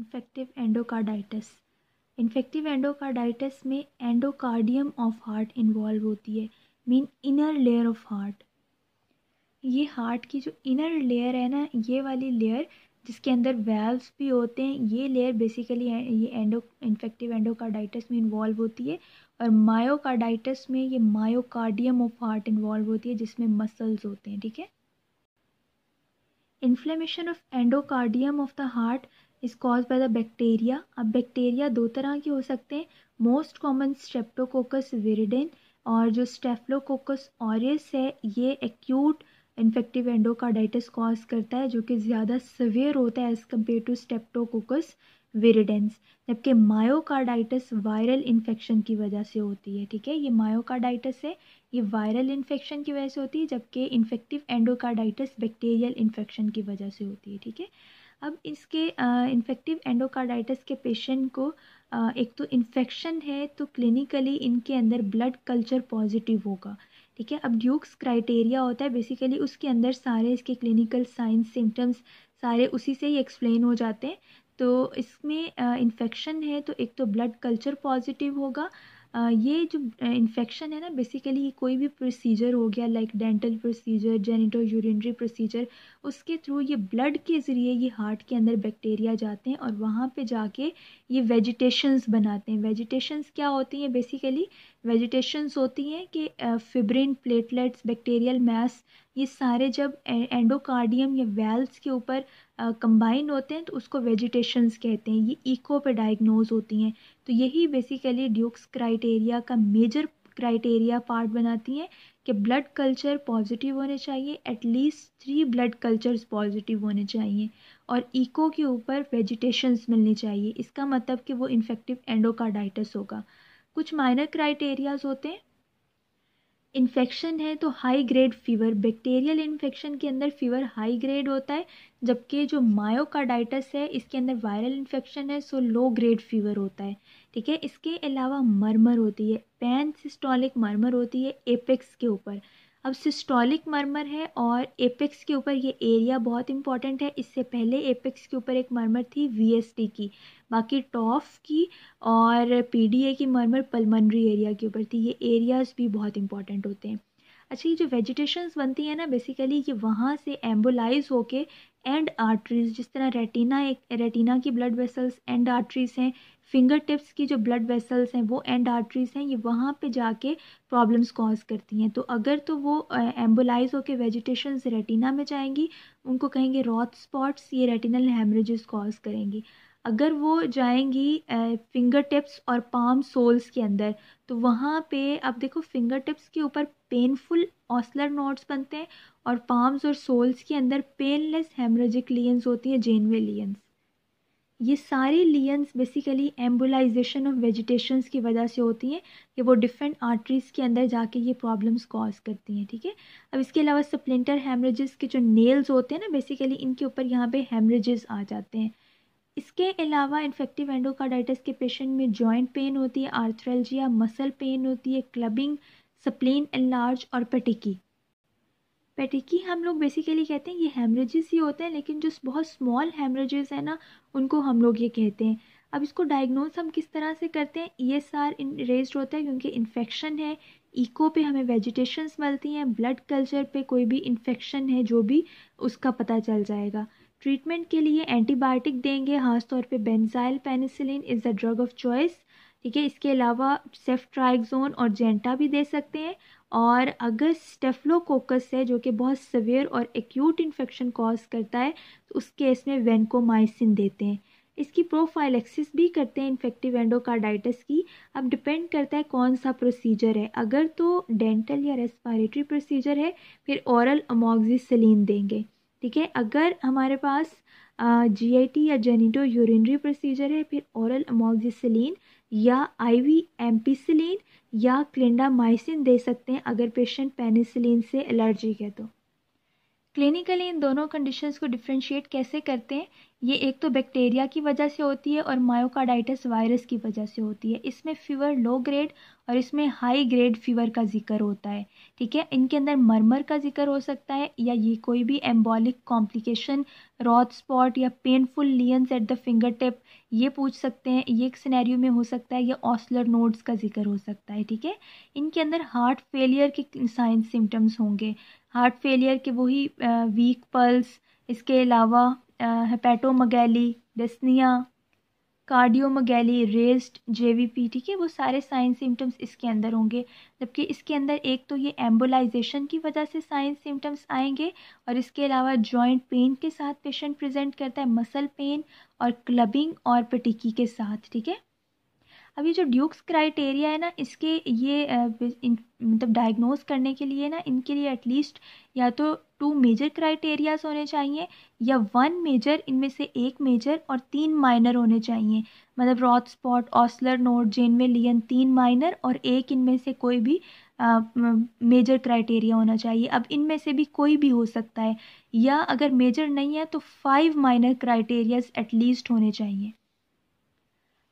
Infective endocarditis infective endocarditis में endocardium of heart involve होती है mean inner layer of heart ये heart की जो इनर लेयर है ना ये वाली लेयर जिसके अंदर वेल्व्स भी होते हैं ये लेयर बेसिकली ये एंडो इन्फेक्टिव एंडोकार्डाइटिस में इन्वॉल्व होती है और मायोकार्डाइटिस में ये मायोकार्डियम ऑफ हार्ट इन्वॉल्व होती है जिसमें मसल्स होते हैं ठीक है inflammation of endocardium of the heart is cause by the bacteria अब बैक्टीरिया दो तरह के हो सकते हैं मोस्ट कॉमन स्ट्रेप्टोकोकस विरिडिन और जो स्टेफ्लोकोकस ऑरियस है ये एक्यूट इन्फेक्टिव एंडोकार्डाइटिस कॉज करता है जो कि ज़्यादा सवेयर होता है as compare to streptococcus viridans जबकि मायोकार्डाइटिस वायरल इन्फेक्शन की वजह से होती है ठीक है ये मायोकार्डाइटिस है ये वायरल इन्फेक्शन की वजह से होती है जबकि इन्फेक्टिव एंडोकार्डाइटिस बैक्टीरियल इन्फेक्शन की वजह से होती है ठीक है अब इसके इन्फेक्टिव एंडोकार्डाइटिस के पेशेंट को आ, एक तो इन्फेक्शन है तो क्लिनिकली इनके अंदर ब्लड कल्चर पॉजिटिव होगा ठीक है अब ड्यूक्स क्राइटेरिया होता है बेसिकली उसके अंदर सारे इसके क्लिनिकल साइंस सिम्टम्स सारे उसी से ही एक्सप्लेन हो जाते हैं तो इसमें इन्फेक्शन है तो एक तो ब्लड कल्चर पॉजिटिव होगा ये जो इन्फेक्शन है ना बेसिकली ये कोई भी प्रोसीजर हो गया like dental procedure genito urinary procedure उसके थ्रू ये ब्लड के ज़रिए ये हार्ट के अंदर बैक्टीरिया जाते हैं और वहाँ पे जाके ये वेजिटेशंस बनाते हैं वेजिटेशंस क्या होती हैं बेसिकली वेजिटेशंस होती हैं कि फिब्रिन प्लेटलेट्स बैक्टेरियल मैस ये सारे जब एंडोकार्डियम या वेल्स के ऊपर कंबाइन होते हैं तो उसको वेजिटेशंस कहते हैं ये इको पे डायग्नोज होती हैं तो यही बेसिकली ड्यूक्स क्राइटेरिया का मेजर क्राइटेरिया पार्ट बनाती हैं कि ब्लड कल्चर पॉजिटिव होने चाहिए at least three blood cultures positive होने चाहिए और इको के ऊपर वेजिटेशंस मिलने चाहिए इसका मतलब कि वो इन्फेक्टिव एंडोकार्डाइटिस होगा कुछ माइनर क्राइटेरियाज होते हैं इन्फेक्शन है तो high grade fever bacterial infection के अंदर फीवर हाई ग्रेड होता है जबकि जो मायोकार्डाइटिस है इसके अंदर वायरल इन्फेक्शन है सो लो ग्रेड फीवर होता है ठीक है इसके अलावा मरमर होती है पैन सिस्टोलिक मरमर होती है एपेक्स के ऊपर अब सिस्टोलिक मरमर है और एपेक्स के ऊपर ये एरिया बहुत इंपॉर्टेंट है इससे पहले एपेक्स के ऊपर एक मरमर थी वीएसटी की बाकी टॉफ की और पीडीए की मरमर पलमनरी एरिया के ऊपर थी ये एरियाज़ भी बहुत इंपॉर्टेंट होते हैं अच्छा ये जो वेजिटेशंस बनती है ना बेसिकली ये वहाँ से एम्बोलाइज होके एंड आर्टरीज जिस तरह रेटिना एक रेटिना की ब्लड वेसल्स एंड आर्टरीज हैं फिंगर टिप्स की जो ब्लड वेसल्स हैं वो एंड आर्टरीज हैं ये वहाँ पे जाके प्रॉब्लम्स कॉज करती हैं तो अगर तो वो एम्बुलाइज होकर वेजिटेशन रेटिना में जाएंगी उनको कहेंगे रॉथ स्पॉट्स ये रेटिनल हेमरेजेस कॉज करेंगी अगर वो जाएंगी फिंगर टिप्स और पाम सोल्स के अंदर तो वहाँ पे अब देखो फिंगर टिप्स के ऊपर पेनफुल ऑसलर नोट्स बनते हैं और पाम्स और सोल्स के अंदर पेनलेस हेमरेजिक लियंस होती हैं जेनवे लियंस ये सारी lesions basically embolisation of vegetations की वजह से होती हैं कि वो डिफरेंट आर्टरीज़ के अंदर जाके ये प्रॉब्लम्स कॉज करती हैं ठीक है थीके? अब इसके अलावा सप्लिंटर हेमरेजेस के जो नेल्स होते हैं ना बेसिकली इनके ऊपर यहाँ पे हेमरेजेस आ जाते हैं इसके अलावा इन्फेक्टिव एंडोकार्डाइटिस के पेशेंट में जॉइंट पेन होती है आर्थरलजिया मसल पेन होती है क्लबिंग स्प्लेन एनलार्ज और पटिकी पेटिकी हम लोग बेसिकली कहते हैं ये हेमरेजेस ही होते हैं लेकिन जो बहुत स्मॉल हेमरेजेस है ना उनको हम लोग ये कहते हैं अब इसको डायग्नोस हम किस तरह से करते हैं ई एस आर रेज होता है क्योंकि इन्फेक्शन है ईको पे हमें वेजिटेशंस मिलती हैं ब्लड कल्चर पे कोई भी इन्फेक्शन है जो भी उसका पता चल जाएगा ट्रीटमेंट के लिए एंटीबायोटिक देंगे ख़ासतौर पे benzyl penicillin is the drug of choice ठीक है इसके अलावा सेफ्ट्राइगजोन और जेंटा भी दे सकते हैं और अगर स्टेफ्लोकोकस है जो कि बहुत सवियर और एक्यूट इन्फेक्शन कॉज करता है तो उस केस में वेंकोमाइसिन देते हैं इसकी प्रोफाइलेक्सिस भी करते हैं इन्फेक्टिव एंडोकार्डाइटिस की अब डिपेंड करता है कौन सा प्रोसीजर है अगर तो डेंटल या रेस्पिरेटरी प्रोसीजर है फिर औरल अमोक्सिसलिन देंगे ठीक है अगर हमारे पास जीआईटी या जेनिटो यूरिनरी प्रोसीजर है फिर औरल अमोक्सिसलिन या आई वी एम्पीसिलीन या क्लिंडामाइसिन दे सकते हैं अगर पेशेंट पेनिसिलिन से एलर्जिक है तो क्लिनिकली इन दोनों कंडीशंस को डिफ्रेंशिएट कैसे करते हैं ये एक तो बैक्टीरिया की वजह से होती है और मायोकार्डाइटिस वायरस की वजह से होती है इसमें फीवर लो ग्रेड और इसमें हाई ग्रेड फीवर का जिक्र होता है ठीक है इनके अंदर मरमर का जिक्र हो सकता है या ये कोई भी एम्बॉलिक कॉम्प्लिकेशन रॉथ स्पॉट या painful lesions at the finger tip ये पूछ सकते हैं ये एक सिनेरियो में हो सकता है या ऑसलर नोड्स का जिक्र हो सकता है ठीक है इनके अंदर हार्ट फेलियर के साइन सिम्टम्स होंगे हार्ट फेलियर के वही वीक पल्स इसके अलावा hepatomegaly dyspnoea cardiomegaly raised JVP ठीक है वो सारे साइन सिम्टम्स इसके अंदर होंगे जबकि इसके अंदर एक तो ये एम्बोलाइजेशन की वजह से साइन सिम्टम्स आएंगे और इसके अलावा जॉइंट पेन के साथ पेशेंट प्रेजेंट करता है मसल पेन और क्लबिंग और पटिकी के साथ ठीक है अब ये जो ड्यूक्स क्राइटेरिया है ना इसके ये मतलब डायग्नोज करने के लिए ना इनके लिए एटलीस्ट या तो टू मेजर क्राइटेरियाज होने चाहिए या वन मेजर इनमें से एक मेजर और तीन माइनर होने चाहिए मतलब Roth spot Osler node Janeway lesion तीन माइनर और एक इनमें से कोई भी मेजर क्राइटेरिया होना चाहिए अब इनमें से भी कोई भी हो सकता है या अगर मेजर नहीं है तो फाइव माइनर क्राइटेरियाज एटलीस्ट होने चाहिए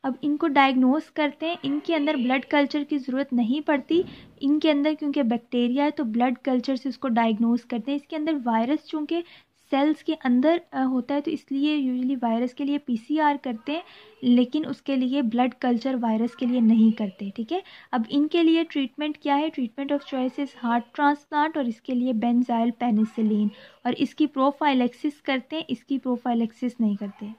अब इनको डायग्नोस करते हैं इनके अंदर ब्लड कल्चर की ज़रूरत नहीं पड़ती इनके अंदर क्योंकि बैक्टीरिया है तो ब्लड कल्चर से उसको डायग्नोस करते हैं इसके अंदर वायरस चूँकि सेल्स के अंदर होता है तो इसलिए यूजली वायरस के लिए पीसीआर करते हैं लेकिन उसके लिए ब्लड कल्चर वायरस के लिए नहीं करते ठीक है अब इनके लिए ट्रीटमेंट क्या है treatment of choices heart transplant और इसके लिए बेंजाइल पेनिसिलिन और इसकी प्रोफाइलेक्सिस करते हैं इसकी प्रोफाइलेक्सिस नहीं करते